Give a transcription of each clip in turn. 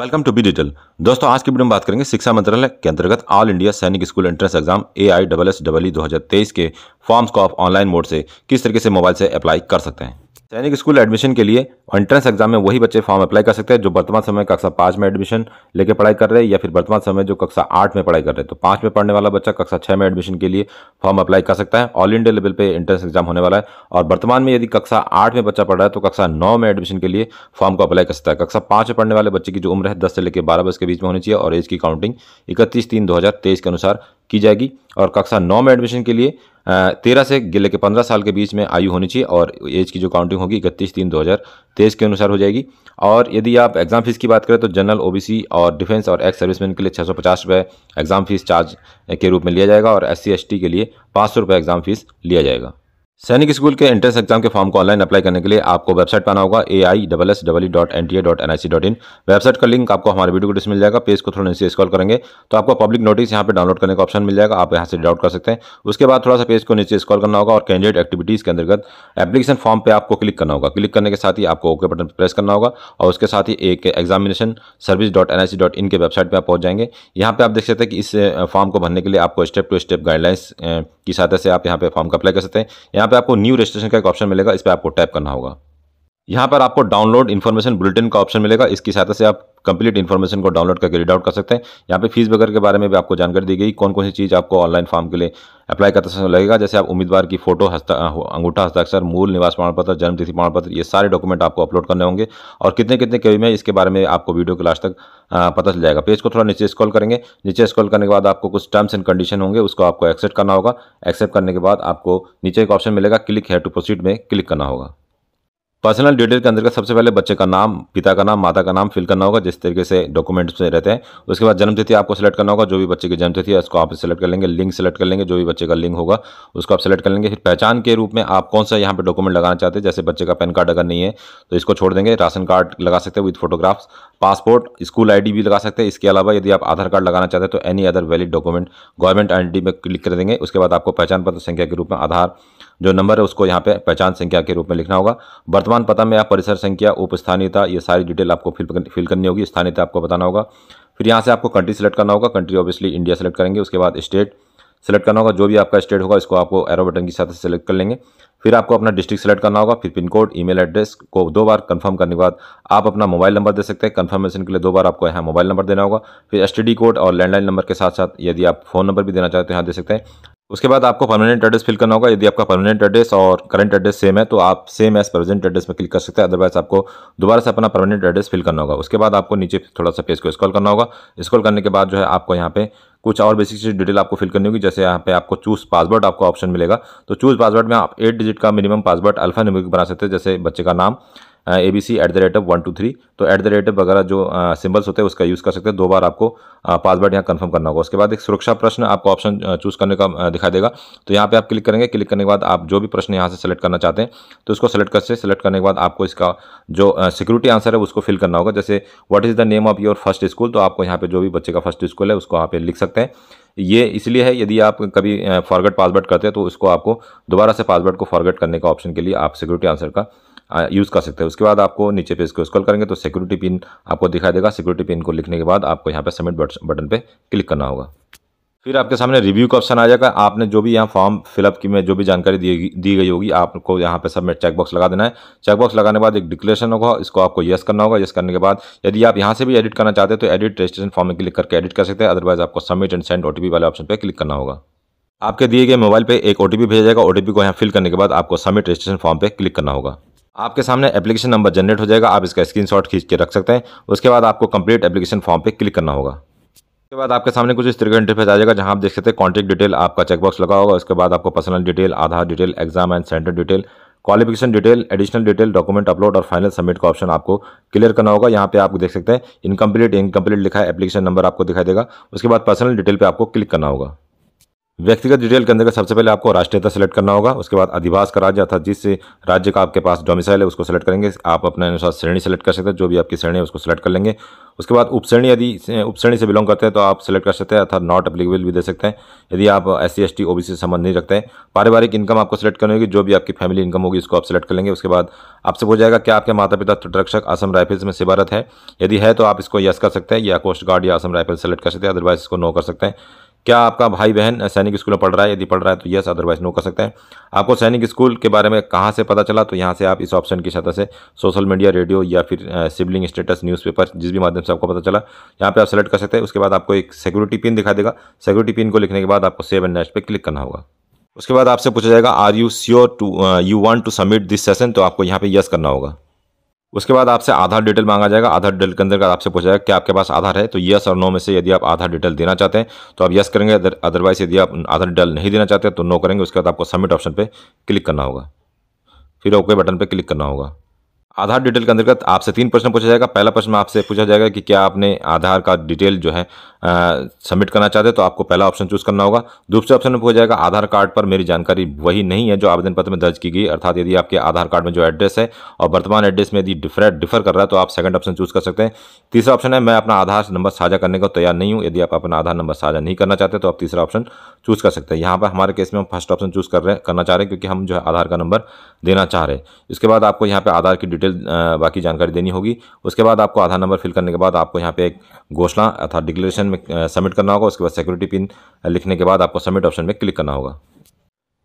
welcome to be detail दोस्तों आज की वीडियो में बात करेंगे शिक्षा मंत्रालय के अंतर्गत ऑल इंडिया सैनिक school entrance exam A I double S double E दो हज़ार तेईस के फॉर्म्स को आप ऑनलाइन मोड से किस तरीके से मोबाइल से अप्लाई कर सकते हैं सैनिक स्कूल एडमिशन के लिए एंट्रेंस एग्जाम में वही बच्चे फॉर्म अप्लाई कर सकते हैं जो वर्तमान समय कक्षा पाँच में एडमिशन लेकर पढ़ाई कर रहे हैं या फिर वर्तमान समय जो कक्षा आठ में पढ़ाई कर रहे हैं तो पाँच में पढ़ने वाला बच्चा कक्षा छः में एडमिशन के लिए फॉर्म अप्लाई कर सकता है ऑल इंडिया लेवल पे एंट्रेंस एग्जाम होने वाला है और वर्तमान में यदि कक्षा आठ में बच्चा पढ़ रहा है तो कक्षा नौ में एडमिशन के लिए फॉर्म को अप्लाई कर सकता है कक्षा पाँच में पढ़ने वाले बच्चे की जो उम्र है दस से लेकर बारह बस के बीच में होनी चाहिए और एज की काउंटिंग इकतीस तीन दो हज़ार तेईस के अनुसार की जाएगी और कक्षा नौ में एडमिशन के लिए तेरह से के पंद्रह साल के बीच में आयु होनी चाहिए और एज की जो काउंटिंग होगी इकतीस तीन दो हज़ार तेईस के अनुसार हो जाएगी और यदि आप एग्ज़ाम फीस की बात करें तो जनरल ओबीसी और डिफेंस और एक्स सर्विसमैन के लिए छः सौ पचास रुपये एग्ज़ाम फीस चार्ज के रूप में लिया जाएगा और एस सी के लिए पाँच सौ रुपये एग्ज़ाम फीस लिया जाएगा सैनिक स्कूल के एंट्रेंस एग्जाम के फॉर्म को ऑनलाइन अप्लाई करने के लिए आपको वेबसाइट पर आना होगा A I double S double dot N T A dot N I C dot in website का लिंक आपको हमारे वीडियो को मिल जाएगा पेज को थोड़ा नीचे स्क्रॉल करेंगे तो आपको पब्लिक नोटिस यहाँ पे डाउनलोड करने का ऑप्शन मिल जाएगा आप यहाँ से डाउट कर सकते हैं उसके बाद थोड़ा सा पेज को नीचे स्क्रॉल करना होगा और कैंडिडेट एक्टिविटीज़ के अंतर्गत एप्लीकेशन फॉर्म पर आपको क्लिक करना होगा क्लिक करने के साथ ही आपको ओके बटन प्रेस करना होगा और उसके साथ ही एक examination service dot N I C dot in के वेबसाइट पर आप पहुँच जाएंगे यहाँ पर आप देख सकते हैं कि इस फॉर्म को भरने के लिए आपको स्टेप टू स्टेप गाइडलाइंस की सहायता से आप यहाँ पे फॉर्म का अप्लाई कर सकते हैं यहाँ पे आपको न्यू रजिस्ट्रेशन का एक ऑप्शन मिलेगा इस पर आपको टैप करना होगा यहाँ पर आपको डाउनलोड इन्फॉर्मेशन बुलेटिन का ऑप्शन मिलेगा इसकी सहायता से आप कंप्लीट इन्फॉर्मेशन को डाउनलोड करके रीड आउट कर सकते हैं यहाँ पे फीस वगैरह के बारे में भी आपको जानकारी दी गई कौन कौन सी चीज़ आपको ऑनलाइन फॉर्म के लिए अप्लाई करते समय लगेगा जैसे आप उम्मीदवार की फोटो हस्ता अंगूठा हस्ताक्षर मूल निवास प्रमाण पत्र जन्मतिथि प्रमाण पत्र ये सारे डॉक्यूमेंट आपको अपलोड करने होंगे और कितने कितने केवी में इसके बारे में आपको वीडियो के लास्ट तक पता चल जाएगा पेज को थोड़ा नीचे स्कॉल करेंगे नीचे स्कॉल करने के बाद आपको कुछ टर्म्स एंड कंडीशन होंगे उसको आपको एक्सेप्ट करना होगा एक्सेप्ट करने के बाद आपको नीचे एक ऑप्शन मिलेगा क्लिक है टू प्रोसीड में क्लिक करना होगा पर्सनल डिटेल के अंदर का सबसे पहले बच्चे का नाम पिता का नाम माता का नाम फिल करना होगा जिस तरीके से डॉक्यूमेंट्स में रहते हैं उसके बाद जन्मतिथि आपको सेलेक्ट करना होगा जो भी बच्चे की जन्मतिथि है उसको आप सेलेक्ट कर लेंगे लिंक सेलेक्ट कर लेंगे जो भी बच्चे का लिंक होगा उसको आप सेलेक्ट कर लेंगे फिर पहचान के रूप में आप कौन सा यहाँ पर डॉक्यूमेंट लगाना चाहते हैं जैसे बच्चे का पैन कार्ड अगर नहीं है तो इसको छोड़ देंगे राशन कार्ड लगा सकते हैं with photographs passport school I भी लगा सकते हैं इसके अलावा यदि आप आधार कार्ड लगाना चाहते हैं तो any other valid document government I में क्लिक कर देंगे उसके बाद आपको पहचान पत्र संख्या के रूप में आधार जो नंबर है उसको यहाँ पे पहचान संख्या के रूप में लिखना होगा वर्तमान पता में आप परिसर संख्या उप स्थानीयता ये सारी डिटेल आपको फिल फिल करनी होगी स्थानीयता आपको बताना होगा फिर यहाँ से आपको कंट्री सेलेक्ट करना होगा कंट्री ऑब्वियसली इंडिया सेलेक्ट करेंगे उसके बाद स्टेट सेलेक्ट करना होगा जो भी आपका स्टेट होगा इसको आपको एरो बटन की साथ सेलेक्ट कर लेंगे फिर आपको अपना डिस्ट्रिक्ट सेलेक्ट करना होगा फिर पिन कोड ईमेल एड्रेस को दो बार कंफर्म करने के बाद आप अपना मोबाइल नंबर दे सकते हैं कंफर्मेशन के लिए दो बार आपको यहाँ मोबाइल नंबर देना होगा फिर एस कोड और लैंडलाइन नंबर के साथ साथ यदि आप फ़ोन नंबर भी देना चाहते हो यहाँ दे सकते हैं उसके बाद आपको परमानेंट एड्रेस फिल करना होगा यदि आपका परमानेंट एड्रेस और करंट एड्रेस सेम है तो आप सेम एज प्रेजेंट एड्रेस में क्लिक कर सकते हैं अदरवाइज आपको दोबारा से अपना परमानेंट एड्रेस फिल करना होगा उसके बाद आपको नीचे थोड़ा सा पेज को स्कॉल करना होगा स्कॉल करने के बाद जो है आपको यहाँ पे कुछ और बेसिक चीज डिटेल आपको फिल करनी होगी जैसे यहाँ पे आपको चूज पासवर्ड आपको ऑप्शन मिलेगा तो चूज पासवर्ड में आप एट डिजिट का मिनिमम पासवर्ड अल्फा बना सकते हैं जैसे बच्चे का नाम A B C at the rate of one two three तो एट द रेट ऑफ वगैरह जो सिंबल्स होते हैं उसका यूज़ कर सकते हैं दो बार आपको पासवर्ड यहाँ कंफर्म करना होगा उसके बाद एक सुरक्षा प्रश्न आपको ऑप्शन चूज़ करने का दिखाई देगा तो यहाँ पे आप क्लिक करेंगे क्लिक करने के बाद आप जो भी प्रश्न यहाँ से सेलेक्ट करना चाहते हैं तो उसको सेलेक्ट कर सेलेक्ट करने के बाद आपको इसका जो सिक्योरिटी आंसर है उसको फिल करना होगा जैसे what is the name of your first school तो आपको यहाँ पर जो भी बच्चे का फर्स्ट स्कूल है उसको यहाँ पे लिख सकते हैं ये इसलिए है यदि आप कभी फॉरगेट पासवर्ड करते हैं तो उसको आपको दोबारा से पासवर्ड को फॉरगेट करने का ऑप्शन के लिए आप सिक्योरिटी आंसर का यूज़ कर सकते हैं उसके बाद आपको नीचे पे इसको स्कॉल करेंगे तो सिक्योरिटी पिन आपको दिखाई देगा सिक्योरिटी पिन को लिखने के बाद आपको यहाँ पर सबमिट बटन पे क्लिक करना होगा फिर आपके सामने रिव्यू का ऑप्शन आ जाएगा आपने जो भी यहाँ फॉर्म फिलअप की में जो भी जानकारी दी दी गई होगी आपको यहाँ पे सबमिट चेकबॉक्स लगा देना है चेकबॉक्स लगाने के बाद एक डिक्लेरेशन होगा इसको आपको येस करना होगा येस करने के बाद यदि आप यहाँ से भी एडिट करना चाहते हैं तो एडिट रजिस्ट्रेशन फॉर्म में क्लिक करके एडिट कर सकते हैं अदरवाइज आपको सबमिट एंड सेंड ओ वाले ऑप्शन पर क्लिक करना होगा आपके दिए गए मोबाइल पर एक ओ भेजा जाएगा ओ को यहाँ फिल करने के बाद आपको सबमिट रजिस्ट्रेशन फॉर्म पर क्लिक करना होगा आपके सामने एप्लीकेशन नंबर जनरेट हो जाएगा आप इसका स्क्रीनशॉट खींच के रख सकते हैं उसके बाद आपको कंप्लीट एप्लीकेशन फॉर्म पे क्लिक करना होगा उसके बाद आपके सामने कुछ इस तरह का इंटरफेस आ जाएगा जहां आप देख सकते हैं कॉन्टैक्ट डिटेल आपका चेकबॉक्स लगा होगा उसके बाद आपको personal detail Aadhaar detail exam and centre detail qualification detail additional detail document upload और फाइनल सबमिट का ऑप्शन आपको क्लियर करना होगा यहाँ पे आप देख सकते हैं इनकम्प्लीट इनकम्प्लीट लिखा है एप्लीकेशन नंबर आपको दिखाई देगा उसके बाद पर्सनल डिटेल पे आपको क्लिक करना होगा व्यक्तिगत डिटेल के अंदर सबसे पहले आपको राष्ट्रीयता सेलेक्ट करना होगा उसके बाद अधिवास का राज्य अर्थात जिस राज्य का आपके पास डोमिसाइल है उसको सेलेक्ट करेंगे आप अपने अनुसार श्रेणी सेलेक्ट कर सकते हैं जो भी आपकी श्रेणी है उसको सेलेक्ट कर लेंगे उसके बाद उपश्रेणी यदि उपश्रेणी से बिलोंग करते हैं तो आप सेलेक्ट कर सकते हैं अर्थात नॉट अप्लीकेबल भी दे सकते हैं यदि आप एस सी एस टी से संबंध नहीं रखते हैं पारिवारिक इनकम आपको सेलेक्ट करनी होगी जो भी आपकी फैमिली इनकम होगी उसको आप सेलेक्ट कर लेंगे उसके बाद आपसे पूछ जाएगा क्या आपके माता पिता तटरक्षक असम राइफल्स में सेवारत है यदि है तो आप इसको यस कर सकते हैं या कोस्ट गार्ड या असम राइफल सेलेक्ट कर सकते हैं अदरवाइज इसको नो कर सकते हैं क्या आपका भाई बहन सैनिक स्कूल में पढ़ रहा है यदि पढ़ रहा है तो यस अदरवाइज नो कर सकते हैं आपको सैनिक स्कूल के बारे में कहाँ से पता चला तो यहाँ से आप इस ऑप्शन की सतह से सोशल मीडिया रेडियो या फिर सिबलिंग स्टेटस न्यूज़पेपर जिस भी माध्यम से आपको पता चला यहाँ पे आप सेलेक्ट कर सकते हैं उसके बाद आपको एक सिक्योरिटी पिन दिखा देगा सिक्योरिटी पिन को लिखने के बाद आपको सेव एंड नेक्स्ट पर क्लिक करना होगा उसके बाद आपसे पूछा जाएगा are you sure to you want to submit this session तो आपको यहाँ पर यस करना होगा उसके बाद आपसे आधार डिटेल मांगा जाएगा आधार डिटेल के अंदर आपसे पूछा जाएगा कि आपके पास आधार है तो यस और नो में से यदि आप आधार डिटेल देना चाहते हैं तो आप यस करेंगे अदरवाइज यदि आप आधार डिटेल नहीं देना चाहते तो नो करेंगे उसके बाद आपको सबमिट ऑप्शन पर क्लिक करना होगा फिर ओके बटन पर क्लिक करना होगा आधार डिटेल के अंतर्गत आपसे तीन प्रश्न पूछा जाएगा पहला प्रश्न आपसे पूछा जाएगा कि क्या आपने आधार का डिटेल जो है सबमिट करना चाहते हैं तो आपको पहला ऑप्शन चूज करना होगा दूसरे ऑप्शन में हो जाएगा आधार कार्ड पर मेरी जानकारी वही नहीं है जो आवेदन पत्र में दर्ज की गई अर्थात यदि आपके आधार कार्ड में जो एड्रेस है और वर्तमान एड्रेस में यदि डिफर डिफर कर रहा है तो आप सेकंड ऑप्शन चूज कर सकते हैं तीसरा ऑप्शन है मैं अपना आधार नंबर साझा करने को तैयार नहीं हूँ यदि आप अपना आधार नंबर साझा नहीं करना चाहते तो आप तीसरा ऑप्शन चूज कर सकते हैं यहाँ पर हमारे केस में हम फर्स्ट ऑप्शन चूज कर रहे करना चाह रहे हैं क्योंकि हम जो है आधार का नंबर देना चाह रहे हैं इसके बाद आपको यहाँ पर आधार की डिटेल बाकी जानकारी देनी होगी उसके बाद आपको आधार नंबर फिल करने के बाद आपको यहाँ पे एक घोषणा अर्थात डिक्लेरेशन में सबमिट करना होगा उसके बाद सिक्योरिटी पिन लिखने के बाद आपको सबमिट ऑप्शन में क्लिक करना होगा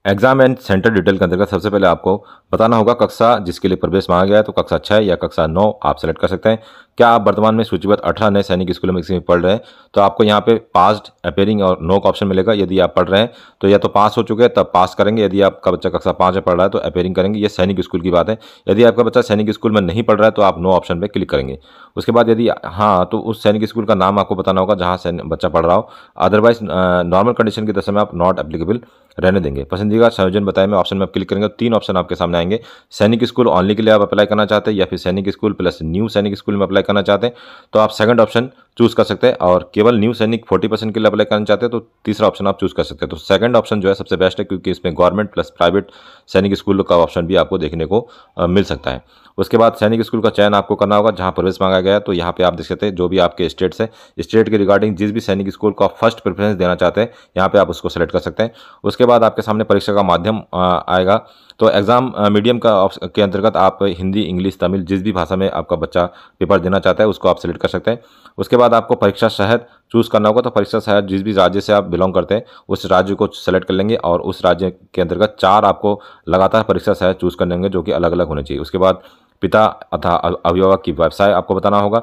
एग्जाम एंड सेंटर डिटेल के अंतर्गत सबसे पहले आपको बताना होगा कक्षा जिसके लिए प्रवेश मांगा गया है तो कक्षा छः या कक्षा नौ आप सेलेक्ट कर सकते हैं क्या आप वर्तमान में सूचीबद्ध अठारह नए सैनिक स्कूल में किसी में पढ़ रहे हैं तो आपको यहाँ पे पास्ट अपेयरिंग और नो का ऑप्शन मिलेगा यदि आप पढ़ रहे हैं तो या तो पास हो चुके हैं तब पास करेंगे यदि आपका बच्चा कक्षा पाँच में पढ़ रहा है तो अपेयरिंग करेंगे ये सैनिक स्कूल की बात है यदि आपका बच्चा सैनिक स्कूल में नहीं पढ़ रहा है तो आप नो ऑप्शन पर क्लिक करेंगे उसके बाद यदि हाँ तो उस सैनिक स्कूल का नाम आपको बताना होगा जहाँ बच्चा पढ़ रहा हो अदरवाइज नॉर्मल कंडीशन की दशा में आप नॉट एप्लीकेबल रहने देंगे पसंदीदा संयोजन बताए मैं ऑप्शन में आप क्लिक करेंगे तीन ऑप्शन आपके सामने आएंगे सैनिक स्कूल ऑनली के लिए आप अप्लाई करना चाहते हैं या फिर Sainik school plus new Sainik school में अप्लाई करना चाहते हैं तो आप सेकंड ऑप्शन चूज़ कर सकते हैं और केवल न्यू सैनिक फोर्टी परसेंट के लिए अप्लाई करना चाहते हैं तो तीसरा ऑप्शन आप चूज़ कर सकते हैं तो सेकंड ऑप्शन जो है सबसे बेस्ट है क्योंकि इसमें गवर्नमेंट प्लस प्राइवेट सैनिक स्कूलों का ऑप्शन भी आपको देखने को मिल सकता है उसके बाद सैनिक स्कूल का चयन आपको करना होगा जहाँ प्रवेश मांगा गया तो यहाँ पे आप देख सकते हैं जो भी आपके स्टेट्स है स्टेट के रिगार्डिंग जिस भी सैनिक स्कूल को आप फर्स्ट प्रेफरेंस देना चाहते हैं यहाँ पे आप उसको सेलेक्ट कर सकते हैं उसके बाद आपके सामने परीक्षा का माध्यम आएगा तो एग्ज़ाम मीडियम का के अंतर्गत आप हिंदी इंग्लिश तमिल जिस भी भाषा में आपका बच्चा पेपर देना चाहता है उसको आप सेलेक्ट कर सकते हैं उसके बाद आपको परीक्षा शहर चूज़ करना होगा तो परीक्षा शहर जिस भी राज्य से आप बिलोंग करते हैं उस राज्य को सेलेक्ट कर लेंगे और उस राज्य के अंतर्गत चार आपको लगातार परीक्षा शहर चूज़ करने होंगे जो कि अलग अलग होने चाहिए उसके बाद पिता अथा अभिभावक की व्यवसाय आपको बताना होगा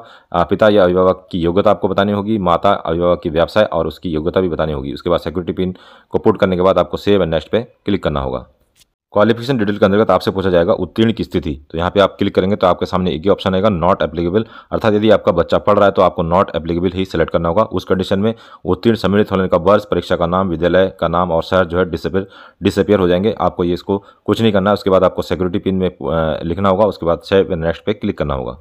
पिता या अभिभावक की योग्यता आपको बतानी होगी माता अभिभावक की व्यवसाय और उसकी योग्यता भी बतानी होगी उसके बाद सिक्योरिटी पिन को पुट करने के बाद आपको सेव एंड नेक्स्ट पे क्लिक करना होगा क्वालिफिकेशन डिटेल के अंतर्गत आपसे पूछा जाएगा उत्तीर्ण की स्थिति तो यहाँ पे आप क्लिक करेंगे तो आपके सामने एक ही ऑप्शन आएगा नॉट एप्लीकेबल अर्थात यदि आपका बच्चा पढ़ रहा है तो आपको नॉट एप्लीकेबल ही सिलेक्ट करना होगा उस कंडीशन में उत्तीर्ण सम्मिलित होने का वर्ष परीक्षा का नाम विद्यालय का नाम और शहर जो है डिसअपेयर डिसअपेयर हो जाएंगे आपको ये इसको कुछ नहीं करना है उसके बाद आपको सिक्योरिटी पिन में लिखना होगा उसके बाद छः नेक्स्ट पे क्लिक करना होगा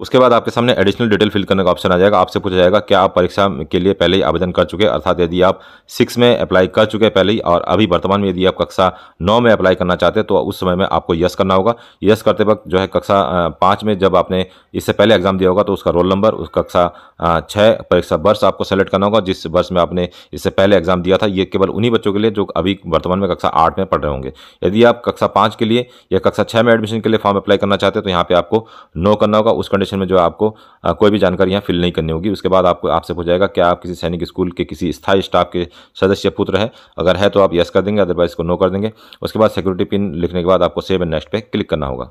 उसके बाद आपके सामने एडिशनल डिटेल फिल करने का ऑप्शन आ जाएगा आपसे पूछा जाएगा क्या आप परीक्षा के लिए पहले ही आवेदन कर चुके हैं अर्थात यदि आप सिक्स में अप्लाई कर चुके हैं पहले ही और अभी वर्तमान में यदि आप कक्षा नौ में अप्लाई करना चाहते हैं तो उस समय में आपको यस करना होगा यस करते वक्त जो है कक्षा पाँच में जब आपने इससे पहले एग्जाम दिया होगा तो उसका रोल नंबर उस कक्षा छः परीक्षा वर्ष आपको सेलेक्ट करना होगा जिस वर्ष में आपने इससे पहले एग्जाम दिया था ये केवल उन्हीं बच्चों के लिए जो अभी वर्तमान में कक्षा आठ में पढ़ रहे होंगे यदि आप कक्षा पाँच के लिए या कक्षा छः में एडमिशन के लिए फॉर्म अप्लाई करना चाहते हैं तो यहाँ पर आपको नो करना होगा उस कंडीशन में जो आपको कोई भी जानकारी यहाँ फिल नहीं करनी होगी उसके बाद आपको आपसे पूछ जाएगा क्या आप किसी सैनिक स्कूल के किसी स्थायी स्टाफ के सदस्य पुत्र है अगर है तो आप यस कर देंगे अदरवाइज को नो कर देंगे उसके बाद सिक्योरिटी पिन लिखने के बाद आपको सेव एंड नेक्स्ट पे क्लिक करना होगा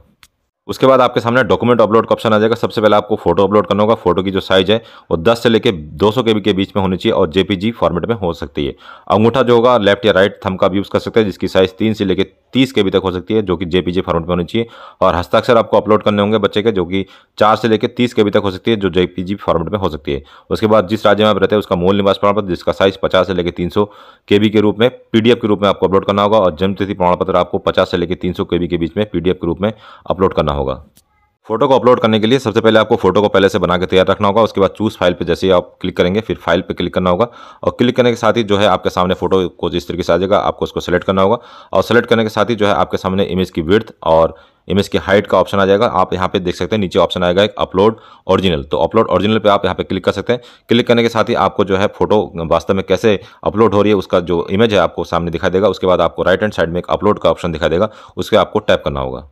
उसके बाद आपके सामने डॉक्यूमेंट अपलोड का ऑप्शन आ जाएगा सबसे पहले आपको फोटो अपलोड करना होगा फोटो की जो साइज है वो 10 से लेके 200 सौ के बीच में होनी चाहिए और जेपीजी फॉर्मेट में हो सकती है अंगूठा जो होगा लेफ्ट या राइट थंब का भी यूज़ कर सकते हैं जिसकी साइज तीन से लेकर तीस के तक हो सकती है जो कि जेपीजी फॉर्मेट में होनी चाहिए और हस्ताक्षर आपको अपलोड करने होंगे बच्चे के जो कि चार से लेकर तीस के तक हो सकती है जो जेपीजी फॉर्मेट में हो सकती है उसके बाद जिस राज्य में आप रहते हैं उसका मूल निवास प्रमाण पत्र जिसका साइज पचास से लेकर तीन सौ के रूप में पीडीएफ के रूप में आपको अपलोड करना होगा और जन्मतिथि प्रमाण पत्र आपको पचास से लेकर तीन सौ के बीच में पीडीएफ के रूप में अपलोड करना होगा फोटो को अपलोड करने के लिए सबसे पहले आपको फोटो को पहले से बना के तैयार रखना होगा उसके बाद चूज़ फाइल पे जैसे ही आप क्लिक करेंगे फिर फाइल पे क्लिक करना होगा और क्लिक करने के साथ ही जो है आपके सामने फोटो को जिस तरीके से आ जाएगा आपको उसको सेलेक्ट करना होगा और सेलेक्ट करने के साथ ही जो है आपके सामने इमेज की विर्थ और इमेज की हाइट का ऑप्शन आ जाएगा आप यहाँ पे देख सकते हैं नीचे ऑप्शन आएगा एक अपलोड ओरिजिनल तो अपलोड ओरिजिनल पे आप यहाँ पे क्लिक कर सकते हैं क्लिक करने के साथ ही आपको जो है फोटो वास्तव में कैसे अपलोड हो रही है उसका जो इमेज है आपको सामने दिखाई देगा उसके बाद आपको राइट हैंड साइड में एक अपलोड का ऑप्शन दिखाई देगा उसके आपको टैप करना होगा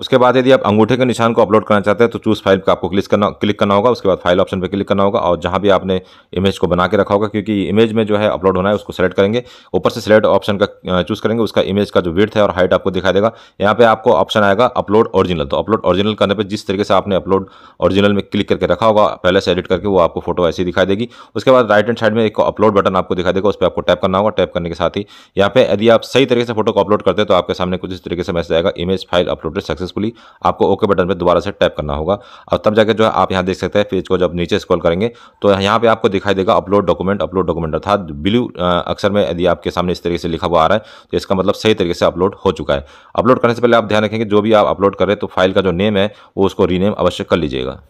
उसके बाद यदि आप अंगूठे के निशान को अपलोड करना चाहते हैं तो चूज़ फाइल पर आपको क्लिक करना क्लिक करना होगा उसके बाद फाइल ऑप्शन पर क्लिक करना होगा और जहाँ भी आपने इमेज को बना के रखा होगा क्योंकि इमेज में जो है अपलोड होना है उसको सेलेक्ट करेंगे ऊपर से सिलेक्ट ऑप्शन का चूज़ करेंगे उसका इमेज का जो वेट है और हाइट आपको दिखाई देगा यहाँ पर आपको ऑप्शन आएगा अपलोड ऑरिजिनल तो अपलोड ऑरिजिनल करने पर जिस तरीके से आपने अपलोड ऑरिजिनल में क्लिक करके रखा होगा पहले से एडिट करके वो आपको फोटो ऐसी दिखाई देगी उसके बाद राइट एंड साइड में एक अपलोड बटन आपको दिखाई देगा उस पर आपको टैप करना होगा टैप करने के साथ ही यहाँ पर यदि आप सही तरीके से फोटो को अपलोड करते हैं तो आपके सामने कुछ इस तरीके से मैसेज आएगा image file uploaded success successfully आपको ओके बटन पर दोबारा से टैप करना होगा और तब जाकर जो है आप यहाँ देख सकते हैं पेज को जब नीचे स्क्रॉल करेंगे तो यहाँ पे आपको दिखाई देगा अपलोड डॉक्यूमेंट अपलोड डॉक्यूमेंट अर्थात ब्लू अक्षर में यदि आपके सामने इस तरीके से लिखा हुआ आ रहा है तो इसका मतलब सही तरीके से अपलोड हो चुका है अपलोड करने से पहले आप ध्यान रखेंगे जो भी आप अपलोड करें तो फाइल का जो नेम है वो उसको रीनेम अवश्य कर लीजिएगा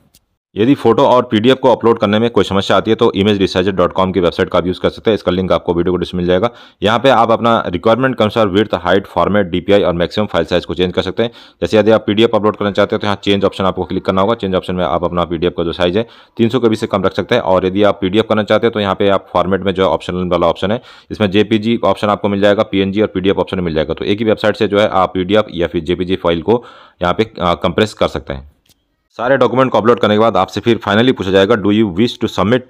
यदि फोटो और पीडीएफ को अपलोड करने में कोई समस्या आती है तो इमेज रिसर्चर डॉट कॉम की वेबसाइट का भी यूज़ कर सकते हैं इसका लिंक आपको वीडियो को डिस्क मिल जाएगा यहाँ पे आप अपना रिक्वायरमेंट के अनुसार विर्थ हाइट फॉर्मेट डीपीआई और मैक्सिमम फाइल साइज को चेंज कर सकते हैं जैसे यदि आप पीडीएफ अपलोड करना चाहते हैं तो यहाँ चेंज ऑप्शन आपको क्लिक करना होगा चेंज ऑप्शन में आप अपना पीडीएफ का जो साइज है तीन सौ से कम रख सकते हैं और यदि आप पीडीएफ करना चाहते हैं तो यहाँ पे आप फॉर्मेट में जो ऑप्शन वाला ऑप्शन है इसमें जेपीजी ऑप्शन आपको मिल जाएगा पीएनजी और पीडीएफ ऑप्शन मिल जाएगा तो एक ही वेबसाइट से जो है आप पीडीएफ या फिर जेपीजी फाइल को यहाँ पे कंप्रेस कर सकते हैं सारे डॉक्यूमेंट को अपलोड करने के बाद आपसे फिर फाइनली पूछा जाएगा do you wish to submit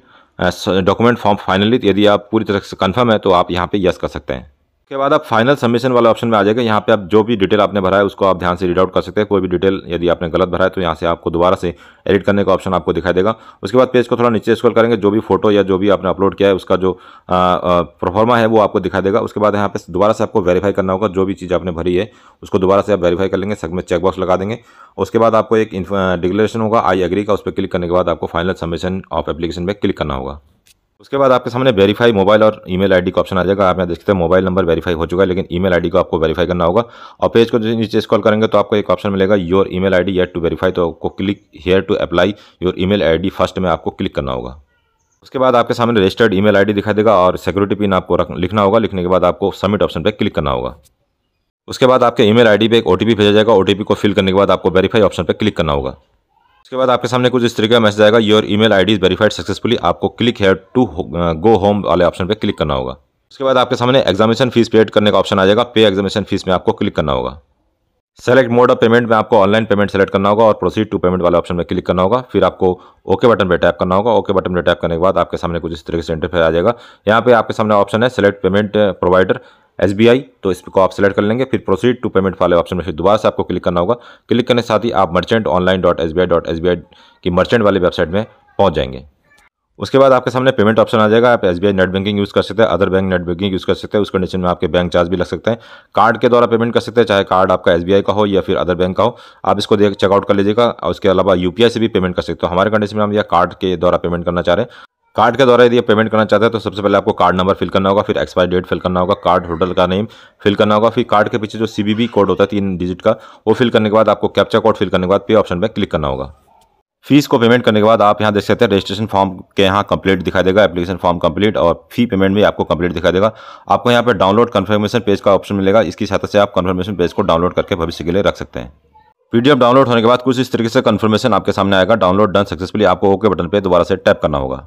document form finally यदि आप पूरी तरह से कन्फर्म है तो आप यहाँ पे यस कर सकते हैं उसके बाद आप फाइनल सबमिशन वाले ऑप्शन में आ जाएगा यहाँ पे आप जो भी डिटेल आपने भरा है उसको आप ध्यान से रीड आउट कर सकते हैं कोई भी डिटेल यदि आपने गलत भरा है तो यहाँ से आपको दोबारा से एडिट करने का ऑप्शन आपको दिखाई देगा उसके बाद पेज को थोड़ा नीचे स्क्रॉल करेंगे जो भी फोटो या जो भी आपने अपलोड किया है उसका जो परफॉर्मा है वो आपको दिखाई देगा उसके बाद यहाँ पे दोबारा से आपको वेरीफाई करना होगा जो भी चीज़ आपने भरी है उसको दोबारा से आप वेरीफाई कर लेंगे सब में चेकबॉक्स लगा देंगे उसके बाद आपको एक डिक्लेरेशन होगा आई एग्री का उस पर क्लिक करने के बाद आपको फाइनल सबमिशन ऑफ एप्लीकेशन पर क्लिक करना होगा उसके बाद आपके सामने वेरीफाई मोबाइल और ईमेल आईडी का ऑप्शन आ जाएगा आप यहाँ देखते हैं मोबाइल नंबर वेरीफाई हो चुका है लेकिन ईमेल आईडी को आपको वेरीफाई करना होगा और पेज को नीचे स्कॉल करेंगे तो आपको एक ऑप्शन मिलेगा your email ID I to verify तो आपको click here to apply your email ID first में आपको क्लिक करना होगा उसके बाद आपके सामने रजिस्टर्ड ईमेल आईडी दिखाई देगा और सिक्योरिटी पिन आपको रख, लिखना होगा लिखने के बाद आपको सबमिट ऑप्शन पर क्लिक करना होगा उसके बाद आपके ईमेल आईडी पे एक ओटीपी भेजा जाएगा ओटीपी को फिल करने के बाद आपको वेरीफाई ऑप्शन पर क्लिक करना होगा उसके बाद आपके सामने कुछ इस तरीके का मैसेज आएगा your email ID is verified successfully आपको क्लिक है टू गो होम वाले ऑप्शन पर क्लिक करना होगा उसके बाद आपके सामने एग्जामिशन फीस पेड करने का ऑप्शन आ जाएगा पे एग्जामिशन फीस में आपको क्लिक करना होगा सेलेक्ट मोड ऑफ पेमेंट में आपको ऑनलाइन पेमेंट सेलेक्ट करना होगा और प्रोसीड टू पेमेंट वाले ऑप्शन में क्लिक करना होगा फिर आपको ओके बटन पर टैप करना होगा ओके बटन पर टैप करने के बाद आपके सामने कुछ इस तरीके से इंटरफेस आ जाएगा यहाँ पे आपके सामने ऑप्शन है सेलेक्ट पेमेंट प्रोवाइडर एस तो इसको आप सेलेक्ट कर लेंगे फिर प्रोसीड टू पेमेंट वाले ऑप्शन में फिर दोबारा से आपको क्लिक करना होगा क्लिक करने के साथ ही आप merchant online dot S B I dot S B I की मर्चेंट वाली वेबसाइट में पहुँच जाएंगे उसके बाद आपके सामने पेमेंट ऑप्शन आ जाएगा आप एस नेट बैंकिंग यूज़ कर सकते हैं other bank net banking use कर सकते हैं उस कंडीशन में आपके बैंक चार्ज भी लग सकते हैं कार्ड के द्वारा पेमेंट कर सकते हैं चाहे कार्ड आपका एस का हो या फिर अदर बैंक का हो आप इसको देख चेकआउट कर लीजिएगा और उसके अलावा यू से भी पेमेंट कर सकते हो हमारे कंडीशन में हम यह कार्ड के द्वारा पेमेंट करना चाह रहे हैं कार्ड के द्वारा यदि आप पेमेंट करना चाहते हैं तो सबसे पहले आपको कार्ड नंबर फिल करना होगा फिर एक्सपायरी डेट फिल करना होगा कार्ड होल्डर का नेम फिल करना होगा फिर कार्ड के पीछे जो सी कोड होता है तीन डिजिट का वो फिल करने के बाद आपको कैप्चा कोड फिल करने के बाद पे ऑप्शन पर क्लिक करना होगा फीस को पेमेंट करने के बाद आप यहाँ देख सकते हैं रजिस्ट्रेशन फॉर्म के यहाँ कंप्लीट दिखाई देगा एप्लीकेशन फॉर्म कंप्लीट और फी पेमेंट भी आपको कंप्लीट दिखाई देगा आपको यहाँ पर डाउनलोड कन्फर्मेशन पेज का ऑप्शन मिलेगा इसकी सहायता से आप कन्फर्मेशन पेज को डाउनलोड करके भविष्य के लिए रख सकते हैं पी डाउनलोड होने के बाद कुछ इस तरीके से कन्फर्मेशन आपके सामने आएगा डाउनलोड डन सक्सेसफुली आपको ओके बटन पर दोबारा से टैप करना होगा